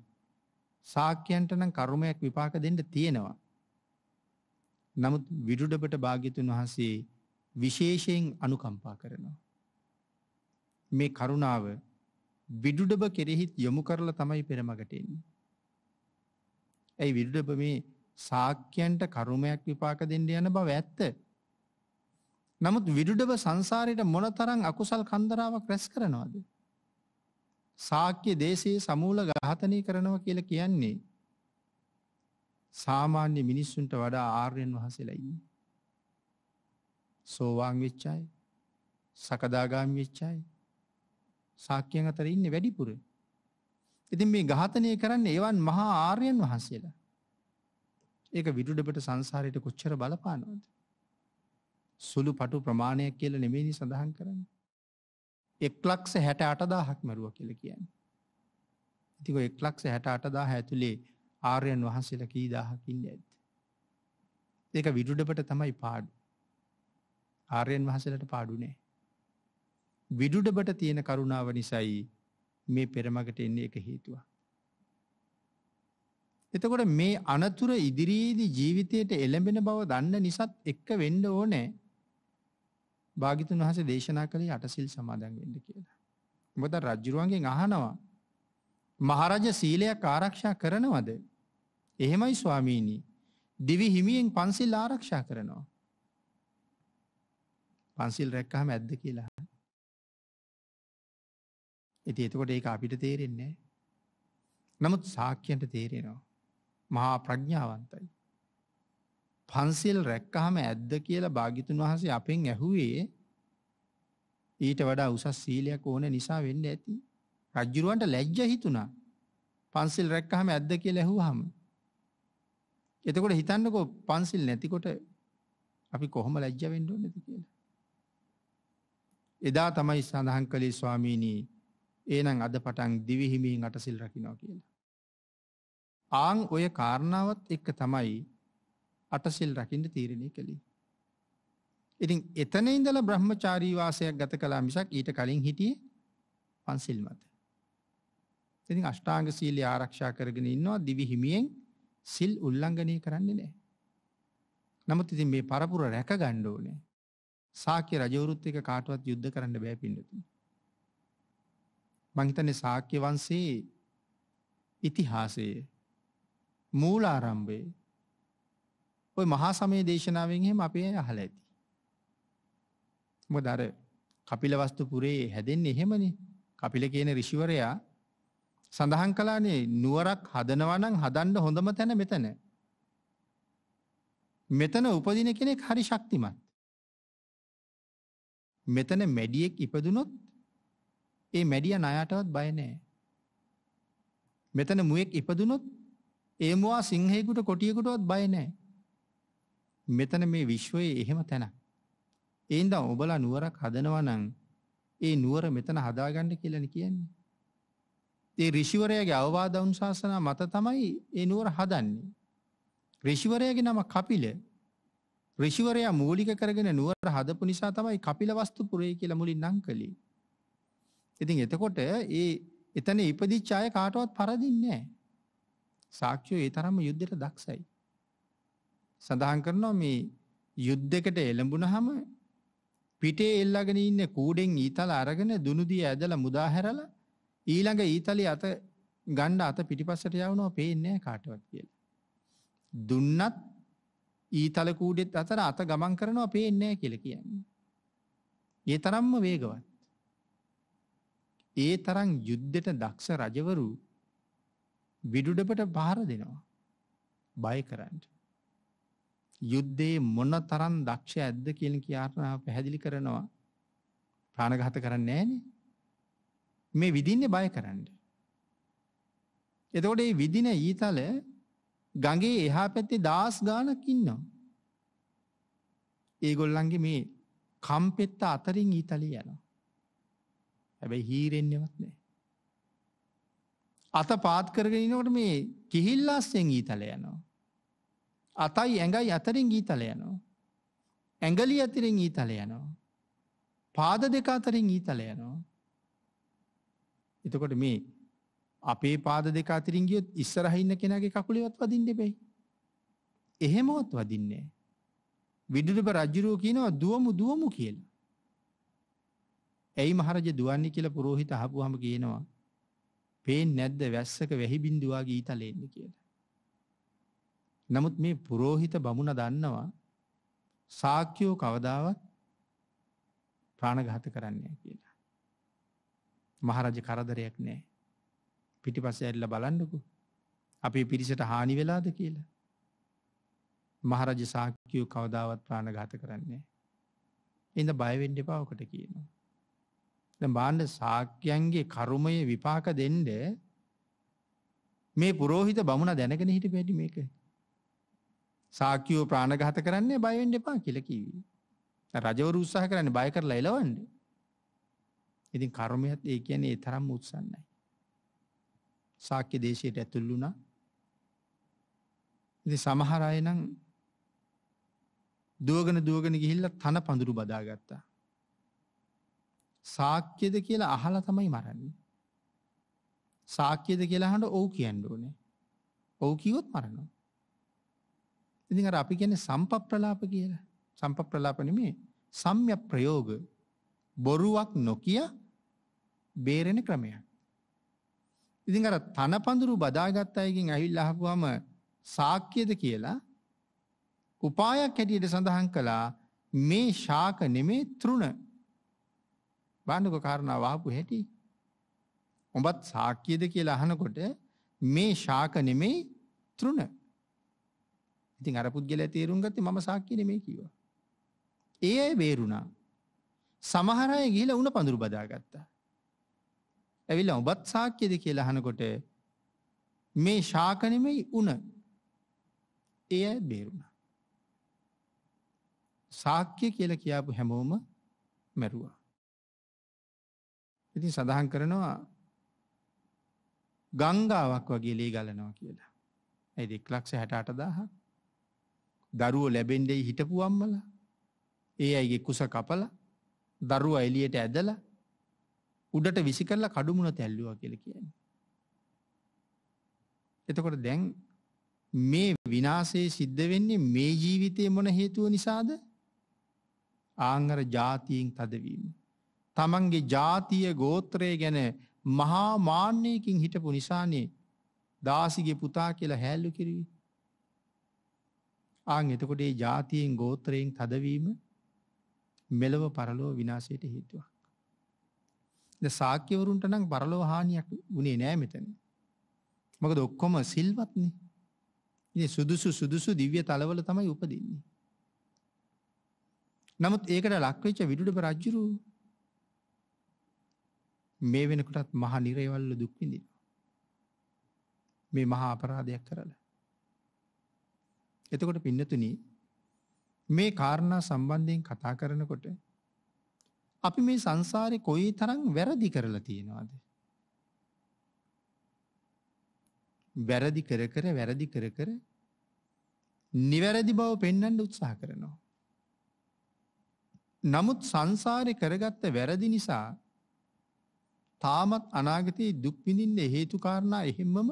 සාක්‍යයන්ට නම් කර්මයක් විපාක දෙන්න තියෙනවා. නමුත් විඩුඩබට භාග්‍යතුන් වහන්සේ විශේෂයෙන් අනුකම්පා කරනවා. මේ කරුණාව විඩුඩබ කෙරෙහිත් යොමු කරලා තමයි පෙරමගට එන්නේ. ඇයි විඩුඩබ මේ සාක්‍යයන්ට කර්මයක් විපාක දෙන්න යන බව ඇත්ත. නමුත් විඩුඩව සංසාරයට මොනතරං අකුසල් කන්දරාවක් රැස් කරනවාද. සාක්‍ය දේශයේ සමූල ගාතනය කරනව කියල කියන්නේ. සාමාන්‍ය මිනිස්සුන්ට වඩා ආර්යන් වහසෙලයි. සෝවාං වෙච්චායි සකදාගාමි වෙච්චායි සාක්‍යයන් අතර ඉන්න වැඩිපුර. ඉතින් මේ ඝාතනය කරන්න ඒවන් මහා ආර්යන් වහන්සේලා. ඒක විඩුඩබට සංසාරයට කොච්චර බලපානවද. සුළු පටු ප්‍රමාණයක් කියල නෙමේනි සඳහන් කරන්න. එක්ලක්ස හැට අටදාහක් මැරුව කියල කියන්න. ඉතික එක්ලක්ස හැට අටදා ඇතුළේ ආර්යන් වහන්සේල කී දාහකින්න ඇත්. ඒක විඩුඩපට තමයි පාඩු. ආර්යන් වහසලට පාඩුනේ. විඩුඩබට තියෙන කරුණාව නිසයි මේ පෙරමගට එන්නේ එක හේතුව. එතකොට මේ අනතුර ඉදිරියේදී ජීවිතයට එළඹෙන බව දන්න නිසත් එක්ක වෙන්න ඕනෑ භාගිතුන් වහසේ දේශනා කළේ අටසිල් සමාදන් වෙන්න කියලා. මොකද රජුරුවන්ගෙන් අහනවා මහරජ සීලයක් ආරක්ෂා කරනවද? එහෙමයි ස්වාමීනි. දිවි හිමියෙන් පන්සිල් ආරක්ෂා කරනවා. පන්සිල් රැක්කහම ඇද්ද කියලා. ඉතින් එතකොට ඒක අපිට තේරෙන්නේ නමුත් සාක්‍යයන්ට තේරෙනවා. මහා ප්‍රඥාවන්තයි. පන්සිල් රැක්කහම ඇද්ද කියලා භාගිතුන් වහසේ අපෙන් ඇහුවේ ඊට වඩා උසස් සීලයක් ඕන නිසා වෙන්න ඇති. රජ්ජුරුවන්ට ලැජ්ජ හිතුණා. පන්සිල් රැක්කහම ඇද්ද කියලා ඇහුවාම. එතකොට හිතන්නකෝ පන්සිල් නැතිකොට අපි කොහොම ලැජ්ජ වෙන්න ඕනද කියලා. එදා තමයි සඳහන් කළේ ස්වාමීනි එහෙනම් අද පටන් දිවිහිමින් අටසිල් රකින්නවා කියලා. ආන් ඔය කාරණාවත් එක්ක තමයි අටසිල් රකින්න තීරණය කළේ. ඉතින් එතන ඉඳලා බ්‍රහ්මචාරී වාසයක් ගත කළා මිසක් ඊට කලින් හිටියේ පන්සිල් මත. ඉතින් අෂ්ටාංග සීලය ආරක්ෂා කරගෙන ඉන්නවා දිවි හිමියෙන් සිල් උල්ලංඝනය කරන්නේ නැහැ. නමුත් ඉතින් මේ පරපුර රැක ගන්න ඕනේ. ශාක්‍ය රජවරුත් එක්ක කාටවත් යුද්ධ කරන්න බෑ පින්නතුනි. මං හිතන්නේ ශාක්‍ය වංශයේ ඉතිහාසයේ මූලාරම්භයේ ඔය මහා සමය දේශනාවෙන් එහෙම අපේ අහලා ඇති. මොකද අර කපිලවස්තු පුරේ හැදෙන්නේ එහෙමනේ. කපිල කියන ඍෂිවරයා සඳහන් කළානේ නුවරක් හදනවා නම් හදන්න හොඳම තැන මෙතන. මෙතන උපදින කෙනෙක් හරි ශක්තිමත්. මෙතන මැඩියෙක් ඉපදුනොත් ඒ මැඩිය ණයටවත් බය නැහැ. මෙතන මුවෙක් ඉපදුනොත් ඒ මුවා සිංහයෙකුට කොටියෙකුටවත් බය නැහැ. මෙතන මේ විශ්වයේ එහෙම තැනක්. ඒ ඉඳන් ඔබලා නුවරක් හදනවා නම් ඒ නුවර මෙතන හදාගන්න කියලානේ කියන්නේ. ඒ ඍෂිවරයාගේ අවවාද අනුශාසනා මත තමයි ඒ නුවර හදන්නේ. ඍෂිවරයාගේ නම කපිල. ඍෂිවරයා මූලික කරගෙන නුවර හදපු නිසා තමයි කපිල වස්තුපුරේ කියලා මුලින් නම් කළේ. ඉතින් එතකොට ඒ එතන ඉපදිච්ච අය කාටවත් පරදින්නේ නැහැ. සාක්ෂිය ඒ තරම්ම යුද්ධයට දක්ෂයි. සඳහන් කරනවා මේ යුද්ධයකට එළඹුණහම පිටේ එල්ලගෙන ඉන්න කූඩෙන් ඊතල අරගෙන දුනුදිය ඇදලා මුදා හැරලා ඊළඟ ඊතලිය අත ගණ්ඩ අත පිටිපස්සට යවනවා පේන්නේ කාටවත් කියලා. දුන්නත් ඊතල කූඩෙත් අතර අත ගමන් කරනවා පේන්නේ කියලා කියන්නේ. ඒ තරම්ම වේගවත්. ඒ තරම් යුද්ධෙට දක්ෂ රජවරු විදුඩපට පහර දෙනවා. බය කරන්නේ. යුද්ධයේ මොනතරම් දක්ෂ ඇද්ද කියන කියාරණා පැහැදිලි කරනවා. ප්‍රාණඝාත කරන්නේ නැහනේ. මේ විදින්නේ බය කරන්න. එතකොට මේ විදින ඊතල ගඟේ එහා පැත්තේ දාස් ගානක් ඉන්නවා. ඒගොල්ලන්ගේ මේ කම්පෙත්ත අතරින් ඊතලේ යනවා. හැබැයි හීරෙන්නේවත් නැහැ. අත පාත් කරගෙන ඉනකොට මේ කිහිල්ලාස්යෙන් ඊතල යනවා. අතයි ඇඟයි අතරින් ඊතල යනවා. ඇඟලි අතරින් ඊතල යනවා. පාද දෙක අතරින් ඊතල යනවා. එතකොට මේ අපේ පාද දෙක අතරින් ගියොත් ඉස්සරහ ඉන්න කෙනාගේ කකුලෙවත් වදින්න බෑ. එහෙමවත් වදින්නේ විදුලිබ රජුරෝ කියනවා දුවමු දුවමු කියලා. ඇයි මහරජ දුවන්නේ කියලා පුරෝහිත අහපුවාම කියනවා. පේන්නේ නැද්ද වැස්සක වැහි බින්දුවාගේ ඊතලෙන්නේ කියලා. නමුත් මේ පුරෝහිත බමුණ දන්නවා සාක්‍යයෝ කවදාවත් ප්‍රාණඝාත කරන්නේ කියලා. මහරජ කරදරයක් නෑ. පිටිපස්ස ඇල්ල බලන්නකු. අපේ පිරිසට හානි වෙලාද කියලා. මහරජ සාක්‍යයෝ කවදාවත් ප්‍රාණඝාත කරන්නේ. එඳ බයවෙන්ඩ පාවකට කියනවා. බාණ්ඩ සාක්‍යයන්ගේ කරුමය විපාක දෙන්ඩ මේ පුරෝහිත බමුණ දැනගෙන හිට පැඩි මේක සාක්‍යෝ ප්‍රාණඝාත කරන්නේ බය වෙන්න එපා කියලා කිව්වේ. රජවරු උත්සාහ කරන්නේ බය කරලා එලවන්න. ඉතින් කර්මයත් ඒ කියන්නේ ඒ තරම්ම උත්සන්නයි. සාක්‍ය දේශයට ඇතුල් වුණා. ඉතින් සමහර අය නම් දුවගෙන දුවගෙන ගිහිල්ලා තන පඳුරු බදාගත්තා. සාක්‍යද කියලා අහලා තමයි මරන්නේ. සාක්‍යද කියලා අහන්න ඔව් කියන්න ඕනේ. ඔව් කිව්වොත් මරනවා. ඉතින් අර අපි කියන්නේ සම්පප්‍රලාප කියලා. සම්පප්‍රලාප නෙමෙයි සම්‍යක් ප්‍රයෝග. බොරුවක් නොකිය බේරෙන ක්‍රමයක්. ඉතින් අර තනපඳුරු බදාගත් අයගෙන් ඇවිල්ලා අහපුවම සාක්්‍යද කියලා උපායක් හැටියට සඳහන් කළා මේ ශාක නෙමේ තෘණ. බාණ්ඩක කාරණා වහපු හැටි. ඔබත් සාක්්‍යද කියලා අහනකොට මේ ශාක නෙමේ තෘණ. ඉතින් අර පුද්ගලයා තේරුම් ගත්තේ මම සාක්කිය නෙමෙයි කිව්වා. ඒ අය බේරුණා. සමහර අය ගිහිලා උණ පඳුරු බදාගත්තා. ඇවිල්ලා ඔබත් සාක්කියද කියලා අහනකොට මේ ශාක නෙමෙයි උණ. ඒ අය බේරුණා. සාක්්‍ය කියලා කියාපු හැමෝම මැරුවා. ඉතින් සඳහන් කරනවා ගංගාවක් වගේ ලේ ගලනවා කියලා. ඇයි දෙක් ලක්ෂ හැට අටදාහක් දරුවෝ ලැබෙන්ඩෙයි හිටපුුවම්මල ඒ අයිගේ කුස කපල දරුව එලියට ඇදල උඩට විසි කරලා කඩුමුණ තැල්ලුව කියල කියන්න. එතකොට දැන් මේ විනාසේ සිද්ධ වෙන්නේ මේ ජීවිතය මොන හේතුව නිසාද ආංගර ජාතීන් තදවීම. තමන්ගේ ජාතිය ගෝත්‍රය ගැන මහා මාන්‍යයකින් හිටපු නිසානේ දාසිගේ පුතා කියලා හැල්ලු කිරී ආන් එතකොට ඒ ජාතියෙන් ගෝත්‍රයෙන් තදවීම මෙලව පරලෝ විනාශයට හේතුවක්. ද සාක්‍යවරුන්ට නම් පරලෝ හානියක් වුණේ නෑ මෙතන. මොකද ඔක්කොම සිල්වත්නේ. ඉතින් සුදුසු සුදුසු දිව්‍ය තලවල තමයි උපදින්නේ. නමුත් ඒකට ලක්වෙච්ච විදුඩබ රජුරු මේ වෙනකොටත් මහා නිරේවල්ල දුක් විඳිනවා. මේ මහා අපරාධයක් කරලා එතකොට පින්නතුනි මේ කාරණා සම්බන්ධයෙන් කතා කරනකොට අපි මේ සංසාරේ කොයි තරම් වැරදි කරලා තියෙනවද? වැරදි කර කර වැරදි කර කර නිවැරදි බව පෙන්වන්න උත්සාහ කරනවා. නමුත් සංසාරේ කරගත්ත වැරදි නිසා තාමත් අනාගතයේ දුක් විඳින්න හේතු කාරණා එහෙම්මම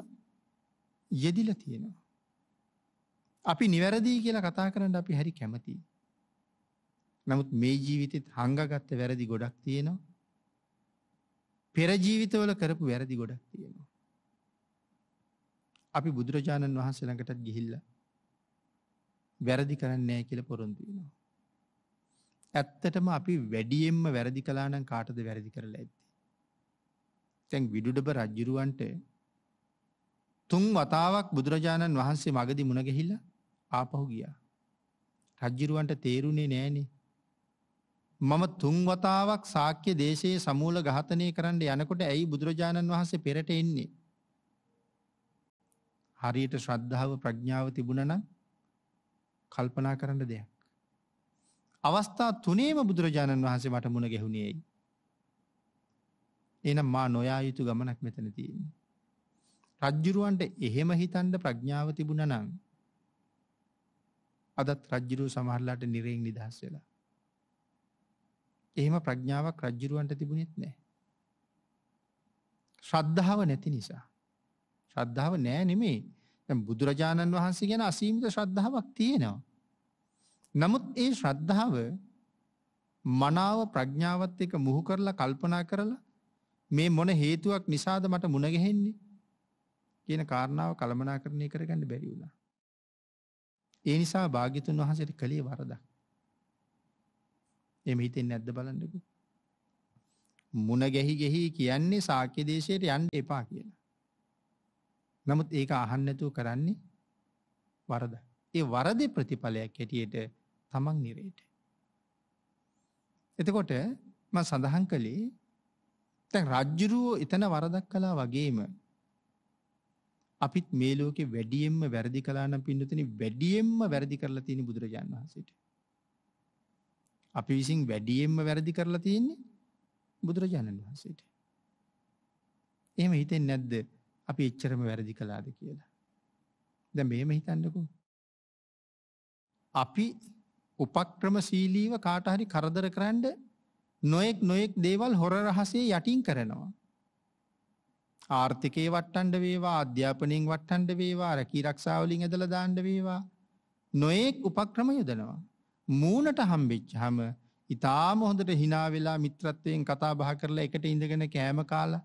යෙදිලා තියෙනවා. අපි නිවැරදිී කියලා කතා කරන්න අපි හැරි කැමති. නමුත් මේ ජීවිතත් හංගගත්ත වැරදි ගොඩක් තියෙනවා. පෙරජීවිතවල කරපු වැරදි ගොඩක් තියෙනවා. අපි බුදුරජාණන් වහන්සේළඟටත් ගිහිල්ල වැරදි කරන්නේ කියල පොරොන්දීනවා. ඇත්තටම අපි වැඩියෙන්ම වැරදි කලානං කාටද වැරදි කරලා ඇත්ති. තැන් විඩුඩබ රජ්ජුරුවන්ට තුන් වතාවක් බුදුරජාණන් වහන්සේ මගදි මුණගැහිලා ආපහු ගියා. රජ්ජිරුවන්ට තේරුණේ නෑනේ. මම තුන් වතාවක් සාක්‍ය දේශයේ සමූල ඝාතනය කරන්න යනකොට ඇයි බුදුරජාණන් වහන්සේ පෙරට එන්නේ? හරියට ශ්‍රද්ධාව ප්‍රඥාව තිබුණනම් කල්පනා කරන්න දෙයක්. අවස්ථා තුනේම බුදුරජාණන් වහන්සේ මට මුණ ගැහුණේ ඇයි? එහෙනම් මා නොයා යුතු ගමනක් මෙතන තියෙන්නේ. රජ්ජුරුවන්ට එහෙම හිතන්න ප්‍රඥාව තිබුණා නම් අදත් රජ්ජිරූ සමහරලාට නිරෙෙන් නිදහස් වෙලා. එහෙම ප්‍රඥාවක් රජ්ජිරුවන්ට තිබුණෙත් නෑ. ශ්‍රද්ධාව නැති නිසා. ශ්‍රද්ධාව නෑ නෙමේ බුදුරජාණන් වහන්සේ ගැන අසීමිත ශ්‍රද්ධාවක් තියෙනවා. නමුත් ඒ ශ්‍රද්ධාව මනාව ප්‍රඥාවත් එක මුහු කරලා කල්පනා කරලා මේ මොන හේතුවක් නිසාද මට මුණගැහෙන්නේ කියන කාරණාව කළමනාකරණය කරගන්න බැරි වුණා. ඒ නිසා භාගිතුන් වහසට කළේ වරද. එම හිතෙන් නැද්ද බලන්නකු. මුණ ගැහි ගෙහි කියන්නේ සාක්‍ය දේශයට යන්න එපා කියලා. නමුත් ඒක අහන්නැතුව කරන්නේ වරද. ඒ වරද ප්‍රතිඵලයක් හැටියට තමන් නිරේට. එතකොට ම සඳහන් කළේ තැන් රජ්ජුරුවෝ එතන වරදක් කලා වගේම අපිත් මේ ලෝකේ වැඩියෙන්ම වැරදි කළා නම් පින්නතනේ වැඩියෙන්ම වැරදි කරලා තියෙන බුදුරජාන් වහන්සේට. අපි විසින් වැඩියෙන්ම වැරදි කරලා තියෙන්නේ බුදුරජාණන් වහන්සේට. එහෙම හිතෙන්නේ නැද්ද අපි එච්චරම වැරදි කළාද කියලා? දැන් මෙහෙම හිතන්නකෝ. අපි උපක්‍රමශීලීව කාට හරි කරදර කරන්න නොඑක් නොඑක් දේවල් හොර රහසේ යටින් කරනවා. ආර්ථිකේ වට්ටන්ඩ වේවා අධ්‍යාපනයෙන් වට්ටන්ඩ වේවා රැකී රක්ෂාවලින් ඇදලා දාන්න වේවා නොඑක් උපක්‍රම යොදනවා මූණට හම්බෙච්චාම ඊටාම හොඳට hina වෙලා මිත්‍රත්වයෙන් කතා බහ කරලා එකට ඉඳගෙන කෑම කාලා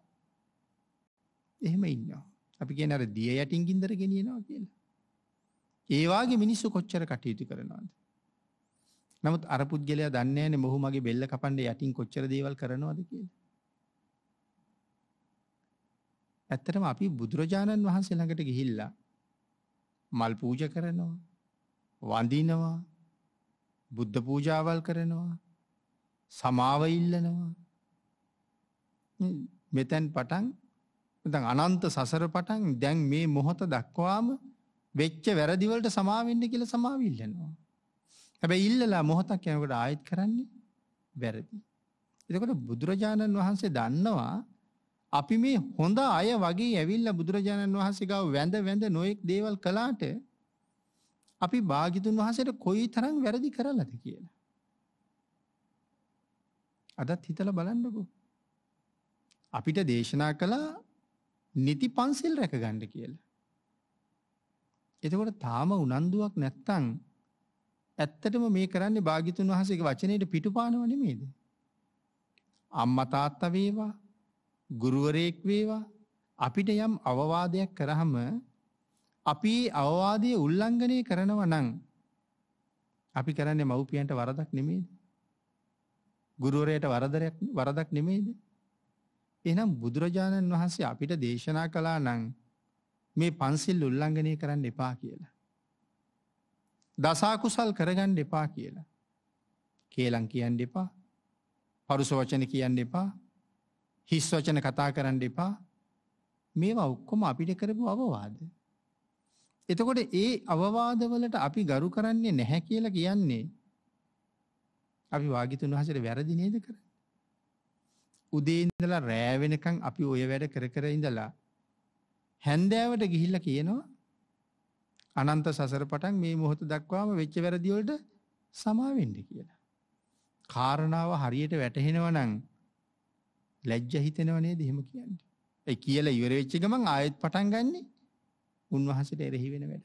එහෙම ඉන්නවා අපි කියන්නේ අර දිය යටින් ගින්දර ගෙනියනවා කියලා ඒ වාගේ මිනිස්සු කොච්චර කටයුතු කරනවද නමුත් අර පුද්ගලයා දන්නේ නැහැ මොහු මගේ බෙල්ල කපන්න යටින් කොච්චර දේවල් කරනවද කියලා ඇත්තටම අපි බුදුරජාණන් වහන්සේ ළඟට ගිහිල්ලා මල් පූජා කරනවා වඳිනවා බුද්ධ පූජාවල් කරනවා සමාව ඉල්ලනවා මෙතෙන් පටන් දැන් අනන්ත සසර පටන් දැන් මේ මොහොත දක්වාම වෙච්ච වැරදි වලට සමාව වෙන්න කියලා සමාව ඉල්ලනවා හැබැයි ඉල්ලලා මොහොතක් යනකොට ආයෙත් කරන්නේ වැරදි එතකොට බුදුරජාණන් වහන්සේ දන්නවා අපි මේ හොඳ අය වගේ ඇවිල්ලා බුදුරජාණන් වහන්සේ ගාව වැඳ වැඳ නොඑක් දේවල් කළාට අපි භාග්‍යතුන් වහන්සේට කොයි තරම් වැරදි කරලාද කියලා. අදත් හිතලා බලන්නකෝ. අපිට දේශනා කළා නිති පන්සිල් රැකගන්න කියලා. එතකොට තාම උනන්දුවක් නැත්තම් ඇත්තටම මේ කරන්නේ භාග්‍යතුන් වහන්සේගේ වචනයට පිටුපානව නෙමෙයිද? අම්මා තාත්තා වේවා ගුරුවරයෙක් වේවා අපිට යම් අවවාදයක් කරාම අපි අවවාදයේ උල්ලංඝනය කරනවා නම් අපි කරන්නේ මව්පියන්ට වරදක් නෙමෙයිද? ගුරුවරයාට වරදයක් වරදක් නෙමෙයිද? එහෙනම් බුදුරජාණන් වහන්සේ අපිට දේශනා කළා නම් මේ පන්සිල් උල්ලංඝනය කරන්න එපා කියලා. දසා කුසල් කරගන්න එපා කියලා. කේලම් කියන්න එපා. පරුස වචන කියන්න එපා. හිස් වචන කතා කරන්න එපා. මේවා ඔක්කොම අපිට කරපු අවවාද. එතකොට ඒ අවවාදවලට අපි ගරු කරන්නේ නැහැ කියලා කියන්නේ අපි වාගිතුන් වහන්සේට වැරදි නේද කරන්නේ? උදේ ඉඳලා රෑ වෙනකන් අපි ওই වැඩ කර කර ඉඳලා හැන්දෑවට ගිහිල්ලා කියනවා අනන්ත සසර පටන් මේ මොහොත දක්වාම වෙච්ච වැරදි වලට සමා වෙන්න කියලා. කාරණාව හරියට වැටහෙනවා නම් ලැජ්ජ හිතෙනව නේද එහෙම කියන්නේ. ඒ කියලා ඉවර වෙච්ච ගමන් ආයෙත් පටන් ගන්නෙ උන්වහන්සේට එරෙහි වෙන වැඩ.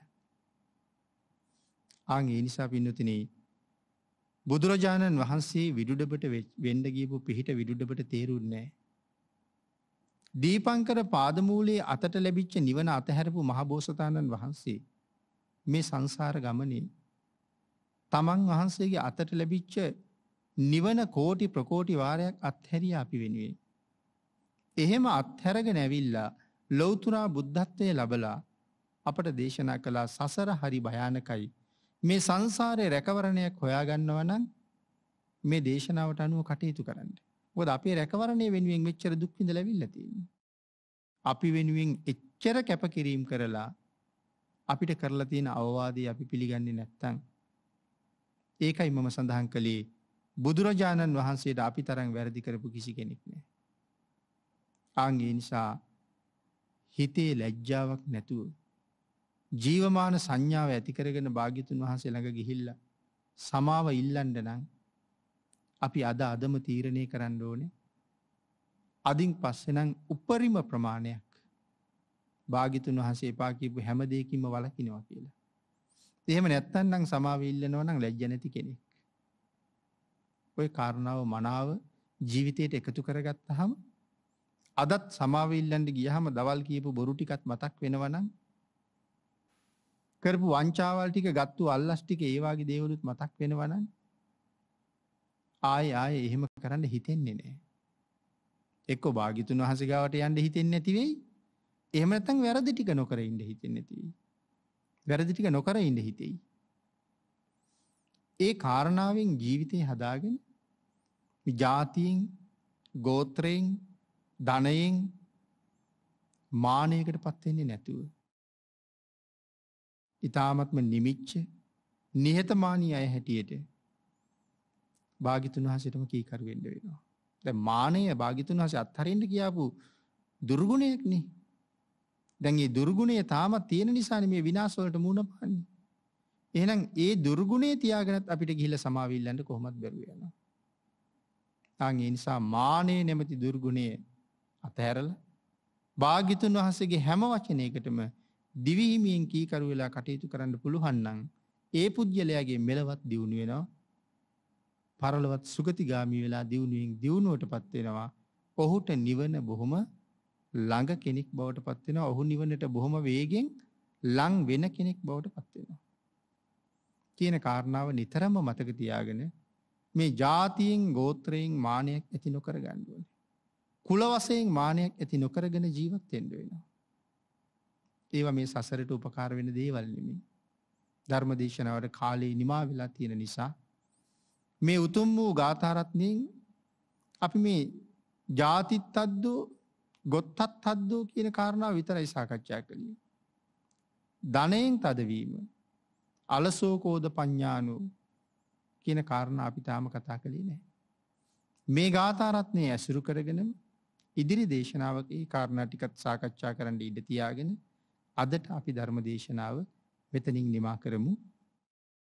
ආන් ඒ නිසා පින්නතිනේ බුදුරජාණන් වහන්සේ විදුඩබට වෙන්න ගියපු පිහිට විදුඩබට තේරුන්නේ දීපංකර පාදමූලයේ අතට ලැබිච්ච නිවන අතහැරපු මහබෝසතාණන් වහන්සේ මේ සංසාර ගමනේ තමන් වහන්සේගේ අතට ලැබිච්ච නිවන කෝටි ප්‍රකෝටි වාරයක් අත්හැරියා අපි වෙනුවෙන් එහෙම අත්හැරගෙන ඇවිල්ලා ලෞතුරා බුද්ධත්වයේ ලබලා අපට දේශනා කළා සසර හරි භයානකයි. මේ සංසාරේ රැකවරණයක් හොයාගන්නවා නම් මේ දේශනාවට අනුව කටයුතු කරන්න. මොකද අපේ රැකවරණය වෙනුවෙන් මෙච්චර දුක් විඳලා ඇවිල්ලා තියෙන්නේ. අපි වෙනුවෙන් එච්චර කැපකිරීම කරලා අපිට කරලා තියෙන අවවාදේ අපි පිළිගන්නේ නැත්තම් ඒකයි මම සඳහන් කළේ බුදුරජාණන් වහන්සේට අපි තරම් වැරදි කරපු කිසි කෙනෙක් නැහැ. ආගේ නිසා හිතේ ලැජ්ජාවක් නැතුව ජීවමාන සංඥාව ඇතිකරගෙන භාගිතුන් වහන්සේ ළඟ ගිහිල්ල සමාව ඉල්ලන්ඩ නම් අපි අද අදම තීරණය කරන්න ඕනේ අදින් පස්සෙනං උපරිම ප්‍රමාණයක් භාගිතුන් වහසේ පාකිපු හැම දෙයකින්ම වලකිනවා කියලා. එහෙම නැත්තන්නම් සමාව ඉල්ලනවා නම් ලැජ්ජ නැති කෙනෙක්. ඔය කාරණාව මනාව ජීවිතයට එකතු කරගත්තහම අදත් සමාවඉල්ලන්ට ගියහම දවල් කියපු බොරු ටිකත් මතක් වෙනවනම් කරපු වංචාවල් ටික ගත්තු අල්ලස් ටික ඒ වගේ දේවලුත් මතක් වෙනවනම් ආය ආය එහෙම කරන්න හිතෙන්නේ නෑ. එක්කෝ භාගිතුන් වහන්සේ ගාවට යන්න හිතෙන්නේ නැති වෙයි. එහෙම නැත්නම් වැරදි ටික නොකර ඉන්න හිතෙන්නේ නැති වෙයි. වැරදි ටික නොකර ඉන්න හිතෙයි. ඒ කාරණාවෙන් ජීවිතේ හදාගෙන ජාතියෙන් ගෝත්‍රයෙන් ධනයෙන් මානයකට පත්වෙන්නේ නැතුව. ඉතාමත්ම නිමිච්ච නිහතමානී අය හැටියට භාගිතුන් වහසටම කීකරුවෙන්ඩ වෙනවා. ද මානය භාගිතුන් වහස අත්හරෙන්ට කියාපු දුර්ගුණයෙක්න දැන්ගේ දුර්ගුණය තාමත් තියෙන නිසාන මේ විනාසවලට මුණ පන්නේ. එහනම් ඒ දුර්ගුණේ තියාගෙනත් අපිට ගිහිල සමාවිල්ලන්ට කොහොමත් බැරුවෙනවා. අං ඒ නිසා මානය නැමති දුර්ගුණේ අතහැරල භාගිතුන් වහසගේ හැම වචනයකටම දිවීමියෙන් කීකරු වෙලා කටයුතු කරන්න පුළුවන්නන් ඒ පුද්ගලයාගේ මෙලවත් දියුණු වෙනවා පරලවත් සුගතිගාමී වෙලා දියුණුවෙන් දියුණුවට පත්වෙනවා ඔහුට නිවන බොහොම ළඟ කෙනෙක් බවට පත්වෙනවා ඔහු නිවනට බොහොම වේගෙන් ලං වෙන කෙනෙක් බවට පත්වෙනවා. කියන කාරණාව නිතරම මතක තියාගෙන මේ ජාතියෙන් ගෝත්‍රයෙන් මානයක් ඇති නොකර ගණ්ඩුවන. කුල වශයෙන් මානයක් ඇති නොකරගෙන ජීවත් වෙන්න වෙනවා. ඒවා මේ සසරට උපකාර වෙන දේවල් නෙමෙයි. ධර්ම දේශනාවට කාලේ නිමා වෙලා තියෙන නිසා මේ උතුම් වූ ගාථාරත්නයෙන් අපි මේ ජාතිත්තද්ද ගොත්තත්තද්ද කියන කාරණාව විතරයි සාකච්ඡා කළේ. ධනයෙන් තදවීම අලසෝකෝද පඤ්ඤානෝ කියන කාරණා අපි තාම කතා කළේ නැහැ. මේ ගාථාරත්නය ඇසුරු කරගෙනම ඉදිරි දේශනාවක ඒ කාරණා ටිකත් සාකච්ඡා කරන්න ඉඩ තියාගෙන අදට අපි ධර්ම දේශනාව මෙතනින් නිමා කරමු